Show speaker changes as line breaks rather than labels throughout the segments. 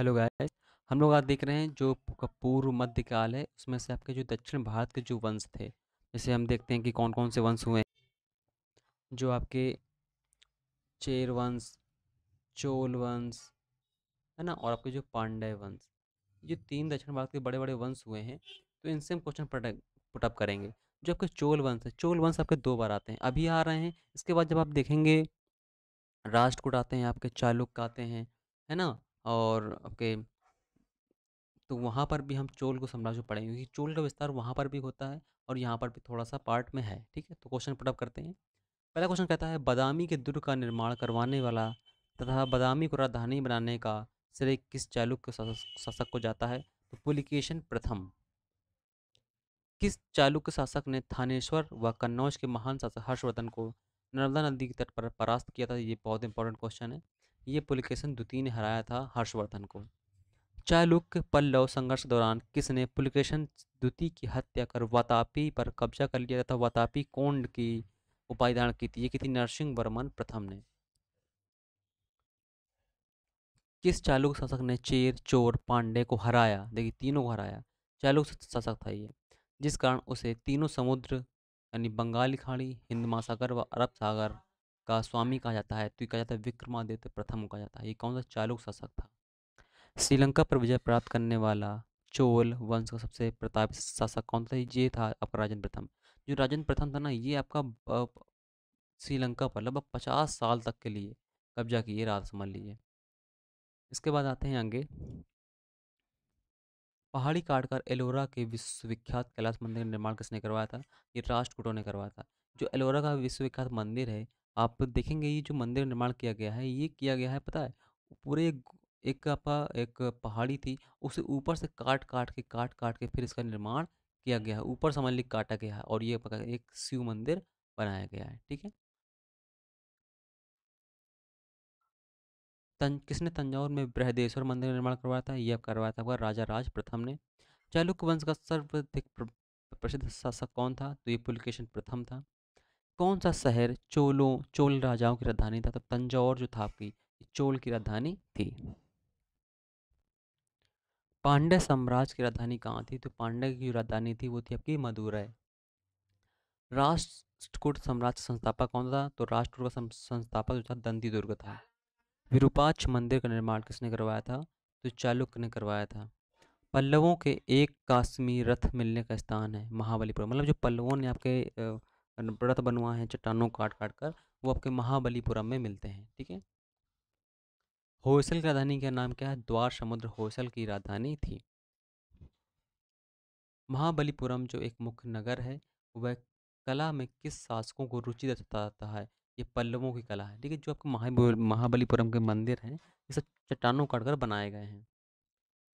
hello guys हम लोग आज देख रहे हैं जो पूर्व मध्यकाल है उसमें से आपके जो दक्षिण भारत के जो वंश थे जैसे हम देखते हैं कि कौन कौन से वंश हुए जो आपके चेर वंश चोल वंश है ना और आपके जो पांडे वंश ये तीन दक्षिण भारत के बड़े बड़े वंश हुए हैं तो इनसे हम क्वेश्चन पुटअप करेंगे जो आपके चोल वंश है चोल वंश आपके दो बार आते हैं अभी आ रहे हैं इसके बाद जब आप देखेंगे राष्ट्रकूट आते हैं आपके चालुक आते हैं है ना और आपके तो वहाँ पर भी हम चोल को साम्राज्य पढ़ेंगे क्योंकि चोल का विस्तार वहाँ पर भी होता है और यहाँ पर भी थोड़ा सा पार्ट में है ठीक है तो क्वेश्चन पुटअप करते हैं पहला क्वेश्चन कहता है बादामी के दुर्ग का निर्माण करवाने वाला तथा बादामी को राजधानी बनाने का श्रेय किस चालुक्य शासक को जाता है तो पुलिकेशन प्रथम किस चालुक्य शासक ने थानेश्वर व कन्नौज के महान शासक हर्षवर्धन को नर्मदा नदी के तट पर परास्त किया था ये बहुत इंपॉर्टेंट क्वेश्चन है ये पुलकेशन द्वितीय ने हराया था हर्षवर्धन को चालुक्य पल्लव संघर्ष दौरान किसने पुलकेशन द्वितीय की हत्या कर वातापी पर कब्जा कर लिया तथा वातापी कोंड की धारण की थी ये की थी नरसिंह वर्मन प्रथम ने किस चालुक शासक ने चेर चोर पांडे को हराया देखिए तीनों को हराया चालुक शासक था ये जिस कारण उसे तीनों समुद्र यानी बंगाली खाड़ी हिंद महासागर व अरब सागर का स्वामी कहा जाता है तो कहा जाता है विक्रमादित्य प्रथम कहा जाता है ये कौन सा चालुक शासक था श्रीलंका पर विजय प्राप्त करने वाला चोल वंश का सबसे प्रताप शासक कौन था ये था अपराजन प्रथम जो राजन प्रथम था ना ये आपका श्रीलंका पर लगभग पचास साल तक के लिए कब्जा किए रात समझ लीजिए इसके बाद आते हैं आगे पहाड़ी काटकर एलोरा के विश्वविख्यात कैलाश मंदिर का निर्माण किसने करवाया था ये राष्ट्रकूटों ने करवाया था जो एलोरा का विश्वविख्यात मंदिर है आप देखेंगे ये जो मंदिर निर्माण किया गया है ये किया गया है पता है पूरे एक आपा एक पहाड़ी थी उसे ऊपर से काट काट के काट काट के फिर इसका निर्माण किया गया है ऊपर समझ ली काटा गया है और ये एक शिव मंदिर बनाया गया है ठीक है तंज किसने तंजौर में बृहदेश्वर मंदिर निर्माण करवाया था यह करवाया था राजा राज प्रथम ने चालुक्य वंश का सर्वाधिक प्रसिद्ध शासक कौन था तो ये पुलकेशन प्रथम था कौन सा शहर चोलों चोल राजाओं की राजधानी था तो तंजौर जो था आपकी चोल की राजधानी थी पांड्य साम्राज्य की राजधानी कहाँ थी तो पांड्य की जो राजधानी थी वो थी आपकी मदुरै राष्ट्रकूट साम्राज्य संस्थापक कौन था तो राष्ट्रकूट का संस्थापक जो था दंती दुर्ग था विरूपाक्ष मंदिर का निर्माण किसने करवाया था तो चालुक्य ने करवाया था पल्लवों के एक काश्मीर रथ मिलने का स्थान है महाबलीपुरम मतलब जो पल्लवों ने आपके व्रत बनवा है चट्टानों काट काट कर वो आपके महाबलीपुरम में मिलते हैं ठीक है होयसल की राजधानी का नाम क्या है द्वार समुद्र होयसल की राजधानी थी महाबलीपुरम जो एक मुख्य नगर है वह कला में किस शासकों को रुचि दर्शाता है ये पल्लवों की कला है ठीक है जो आपके महाबलीपुरम के मंदिर हैं ये सब चट्टानों काट कर बनाए गए हैं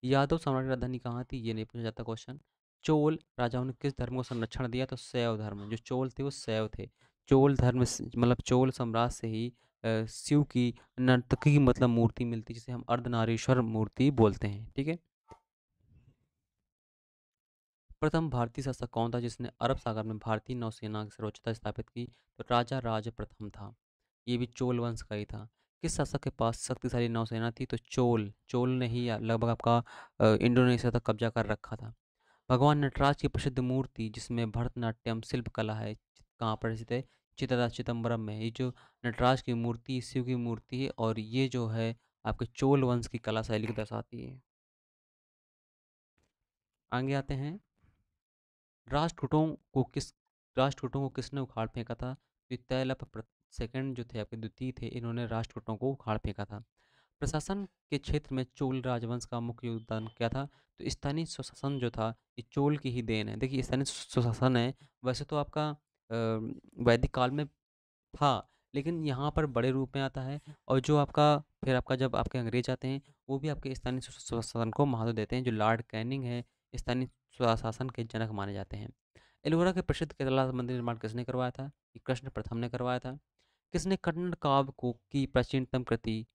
यादव साम्राज्य राजधानी कहाँ थी ये नहीं पूछा जाता क्वेश्चन चोल राजाओं ने किस धर्म को संरक्षण दिया तो शैव धर्म जो चोल थे वो शैव थे चोल धर्म मतलब चोल सम्राट से ही शिव की नर्तकी की मतलब मूर्ति मिलती जिसे हम अर्धनारीश्वर मूर्ति बोलते हैं ठीक है प्रथम भारतीय शासक कौन था जिसने अरब सागर में भारतीय नौसेना की सर्वोच्चता स्थापित की तो राजा राज प्रथम था ये भी चोल वंश का ही था किस शासक के पास शक्तिशाली नौसेना थी तो चोल चोल ने ही लगभग आपका इंडोनेशिया तक कब्जा कर रखा था भगवान नटराज की प्रसिद्ध मूर्ति जिसमें भरतनाट्यम शिल्प कला है कहाँ पर स्थित है चित्रा चिदम्बरम में ये जो नटराज की मूर्ति शिव की मूर्ति है और ये जो है आपके चोल वंश की कला शैली को दर्शाती है आगे आते हैं राष्ट्रकूटों को किस राष्ट्रकूटों को किसने उखाड़ फेंका था तो तैलप सेकंड जो थे आपके द्वितीय थे इन्होंने राष्ट्रकूटों को उखाड़ फेंका था प्रशासन के क्षेत्र में चोल राजवंश का मुख्य योगदान क्या था तो स्थानीय स्वशासन जो था ये चोल की ही देन है देखिए स्थानीय स्वशासन है वैसे तो आपका वैदिक काल में था लेकिन यहाँ पर बड़े रूप में आता है और जो आपका फिर आपका जब आपके अंग्रेज आते हैं वो भी आपके स्थानीय स्वशासन को महत्व देते हैं जो लॉर्ड कैनिंग है स्थानीय स्वशासन के जनक माने जाते हैं एलोरा के प्रसिद्ध केदारनाथ मंदिर निर्माण किसने करवाया था कृष्ण प्रथम ने करवाया था किसने कन्नड़ काव्य को की प्राचीनतम कृति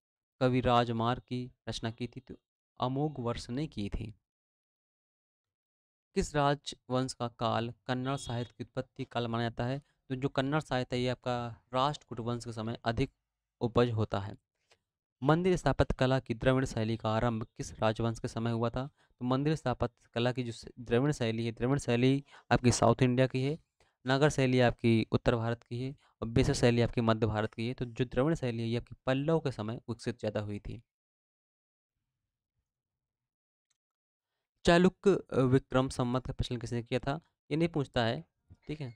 कवि राजमार की रचना की थी तो अमोघ वर्ष ने की थी किस राजवंश का काल कन्नड़ साहित्य की उत्पत्ति काल माना जाता है तो जो कन्नड़ साहित्य है ये आपका राष्ट्रकूट वंश के समय अधिक उपज होता है मंदिर स्थापत्य कला की द्रविड़ शैली का आरंभ किस राजवंश के समय हुआ था तो मंदिर स्थापत्य कला की जो द्रविड़ शैली है द्रविड़ शैली आपकी साउथ इंडिया की है नगर शैली आपकी उत्तर भारत की है और बेसर शैली आपकी मध्य भारत की है तो जो द्रविड़ शैली है ये आपकी पल्लव के समय विकसित ज़्यादा हुई थी चालुक्य विक्रम संबंध का प्रश्न किसने किया था ये नहीं पूछता है ठीक है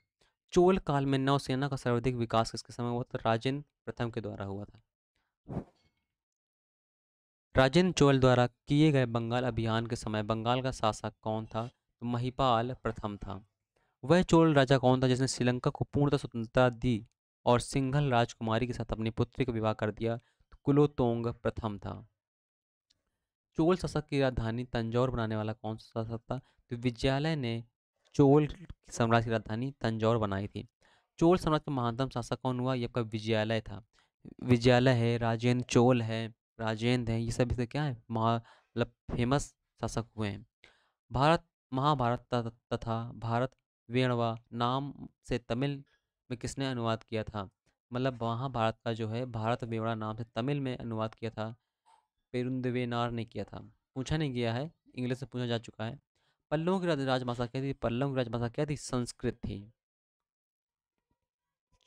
चोल काल में नौसेना का सर्वाधिक विकास किसके समय हुआ था राजेंद्र प्रथम के द्वारा हुआ था राजेंद्र चोल द्वारा किए गए बंगाल अभियान के समय बंगाल का शासक कौन था तो महिपाल प्रथम था वह चोल राजा कौन था जिसने श्रीलंका को पूर्णतः स्वतंत्रता दी और सिंघल राजकुमारी के साथ अपनी पुत्री का विवाह कर दिया तो कुलोतोंग प्रथम था चोल शासक की राजधानी तंजौर बनाने वाला कौन सा शासक था तो विजयालय ने चोल साम्राज्य की राजधानी तंजौर बनाई थी चोल साम्राज्य का महानतम शासक कौन हुआ यह आपका विजयालय था विजयालय है राजेंद्र चोल है राजेंद्र है ये सब इसे क्या है महा मतलब फेमस शासक हुए हैं भारत महाभारत तथा भारत वेणवा नाम से तमिल में किसने अनुवाद किया था मतलब वहाँ भारत का जो है भारत विवरा नाम से तमिल में अनुवाद किया था पेरुंदवेनार ने किया था पूछा नहीं गया है इंग्लिश से पूछा जा चुका है पल्लों की राजभाषा क्या थी पल्लों की राजभाषा क्या थी संस्कृत थी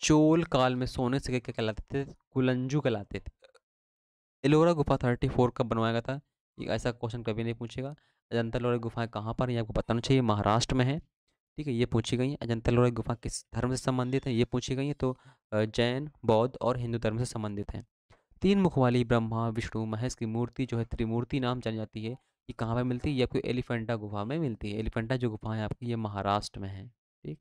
चोल काल में सोने से क्या कहलाते थे कुलंजू कहलाते थे एलोरा गुफा थर्टी फोर कब बनवाया गया था ये ऐसा क्वेश्चन कभी नहीं पूछेगा अजंता एलोरा गुफाएं कहाँ पर ये आपको बताना चाहिए महाराष्ट्र में है ठीक है ये पूछी गई हैं अजंता लोरा गुफा किस धर्म से संबंधित है ये पूछी गई हैं तो जैन बौद्ध और हिंदू धर्म से संबंधित हैं तीन मुख वाली ब्रह्मा विष्णु महेश की मूर्ति जो है त्रिमूर्ति नाम जानी जाती है ये कहाँ पर मिलती है ये आपको एलिफेंटा गुफा में मिलती है एलिफेंटा जो गुफा है आपकी ये महाराष्ट्र में है ठीक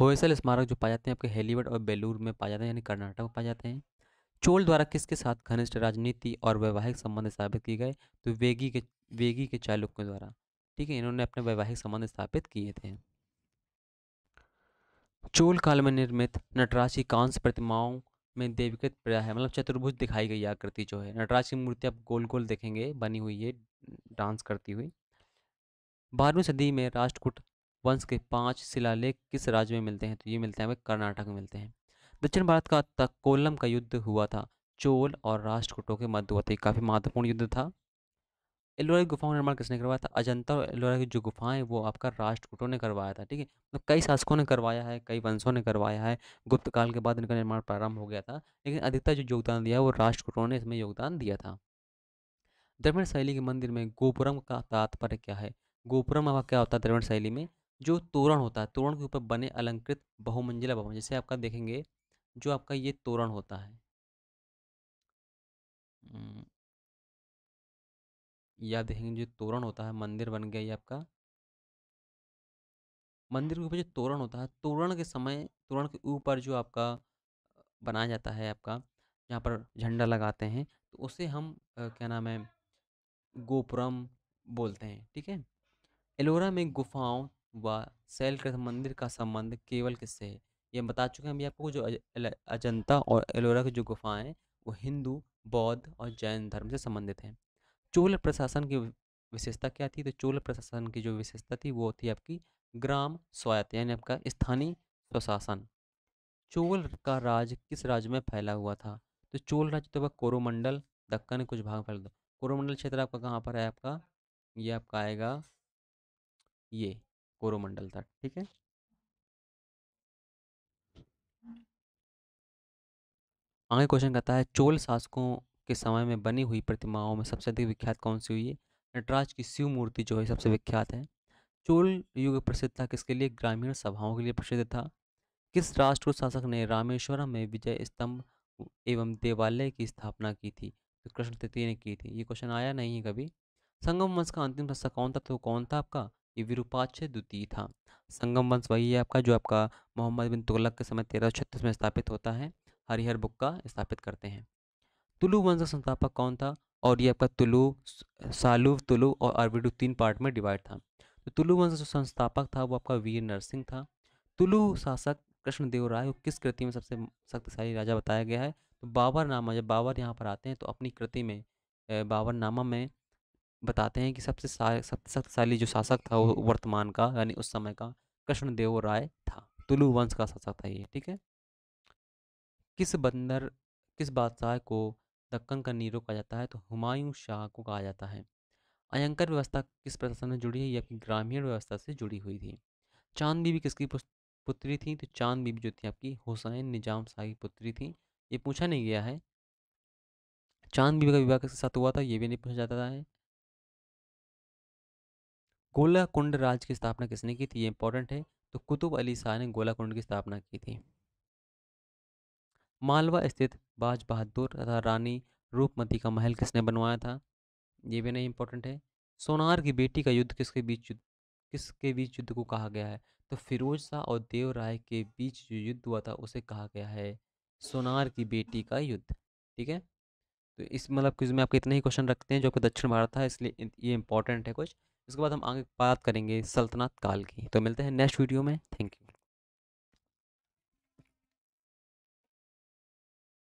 होयसल स्मारक जो पाए जाते हैं आपके हेलीवुड और बेलूर में पाए जाते हैं यानी कर्नाटक में पाए जाते हैं चोल द्वारा किसके साथ घनिष्ठ राजनीति और वैवाहिक संबंध साबित किए गए तो वेगी के वेगी के चालुक्यों द्वारा ठीक है इन्होंने अपने वैवाहिक संबंध स्थापित किए थे चोल काल में निर्मित नटराज की कांस प्रतिमाओं में देवीकृत प्रया है मतलब चतुर्भुज दिखाई गई आकृति जो है नटराज की मूर्ति आप गोल गोल देखेंगे बनी हुई है डांस करती हुई बारहवीं सदी में राष्ट्रकूट वंश के पांच शिलालेख किस राज्य में मिलते हैं तो ये मिलते हैं हमें कर्नाटक में मिलते हैं दक्षिण भारत का तक कोल्लम का युद्ध हुआ था चोल और राष्ट्रकूटों के मध्य हुआ था काफ़ी महत्वपूर्ण युद्ध था एलोरा की गुफाओं का निर्माण किसने करवाया था अजंता और एलोरा की जो गुफाएं वो आपका राष्ट्रकूटों ने करवाया था ठीक है तो कई शासकों ने करवाया है कई वंशों ने करवाया है गुप्त काल के बाद इनका निर्माण प्रारंभ हो गया था लेकिन अधिकतर जो योगदान दिया है वो राष्ट्रकूटों ने इसमें योगदान दिया था द्रविण शैली के मंदिर में गोपुरम का तात्पर्य क्या है गोपुरम अब क्या होता है द्रविण शैली में जो तोरण होता है तोरण के ऊपर बने अलंकृत बहुमंजिला भवन जैसे आपका देखेंगे जो आपका ये तोरण होता है या देखेंगे जो तोरण होता है मंदिर बन गया ये आपका मंदिर के ऊपर जो तोरण होता है तोरण के समय तोरण के ऊपर जो आपका बनाया जाता है आपका जहाँ पर झंडा लगाते हैं तो उसे हम आ, क्या नाम है गोपुरम बोलते हैं ठीक है एलोरा में गुफाओं व सेल कृष्ण मंदिर का संबंध केवल किससे है ये बता चुके हैं अभी आपको जो अजंता और एलोरा की जो गुफाएं वो हिंदू बौद्ध और जैन धर्म से संबंधित हैं चोल प्रशासन की विशेषता क्या थी तो चोल प्रशासन की जो विशेषता थी वो थी आपकी ग्राम स्वायत्त यानी आपका स्थानीय स्वशासन चोल का राज किस राज्य में फैला हुआ था तो चोल राज्य तो वह कोरोमंडल दक्कन कुछ भाग फैला था कोरोमंडल क्षेत्र आपका कहाँ पर है आपका ये आपका आएगा ये कोरोमंडल तट ठीक है आगे क्वेश्चन कहता है चोल शासकों के समय में बनी हुई प्रतिमाओं में सबसे अधिक विख्यात कौन सी हुई है नटराज की शिव मूर्ति जो है सबसे विख्यात है चोल युग प्रसिद्ध था किसके लिए ग्रामीण सभाओं के लिए प्रसिद्ध था किस राष्ट्र शासक ने रामेश्वरम में विजय स्तंभ एवं देवालय की स्थापना की थी तो कृष्ण तृतीय ने की थी ये क्वेश्चन आया नहीं है कभी संगम वंश का अंतिम शासक कौन था तो कौन था आपका ये विरूपाक्ष द्वितीय था संगम वंश वही है आपका जो आपका मोहम्मद बिन तुगलक के समय तेरह में स्थापित होता है हरिहर बुक का स्थापित करते हैं तुलु वंश का संस्थापक कौन था और ये आपका तुलु सालु तुलु और अरविडु तीन पार्ट में डिवाइड था तो तुलु वंश जो संस्थापक था वो आपका वीर नरसिंह था तुलु शासक कृष्णदेव राय को किस कृति में सबसे शक्तिशाली राजा बताया गया है तो बाबर नामा जब बाबर यहाँ पर आते हैं तो अपनी कृति में बाबर नामा में बताते हैं कि सबसे शक्तिशाली जो शासक था वो वर्तमान का यानी उस समय का कृष्णदेव राय था तुलु वंश का शासक था ये ठीक है किस बंदर किस बादशाह को दक्कन का नीरो कहा जाता है तो हुमायूं शाह को कहा जाता है अयंकर व्यवस्था किस प्रशासन में जुड़ी है या कि ग्रामीण व्यवस्था से जुड़ी हुई थी चांद बीबी किसकी पुत्री थी तो चांद बीबी जो थी आपकी हुसैन निजाम शाह की पुत्री थी ये पूछा नहीं गया है चांद बीबी का विवाह किसके साथ हुआ था ये भी नहीं पूछा जाता है गोला कुंड की स्थापना किसने की थी ये इंपॉर्टेंट है तो कुतुब अली शाह ने गोला कुंड की स्थापना की थी मालवा स्थित बाज बहादुर तथा रानी रूपमती का महल किसने बनवाया था ये भी नहीं इम्पोर्टेंट है सोनार की बेटी का युद्ध किसके बीच युद्ध किसके बीच युद्ध को कहा गया है तो फिरोज शाह और देव राय के बीच जो युद्ध हुआ था उसे कहा गया है सोनार की बेटी का युद्ध ठीक है तो इस मतलब क्विज में आपके इतने ही क्वेश्चन रखते हैं जो कि दक्षिण भारत था इसलिए ये इंपॉर्टेंट है कुछ इसके बाद हम आगे बात करेंगे सल्तनत काल की तो मिलते हैं नेक्स्ट वीडियो में थैंक यू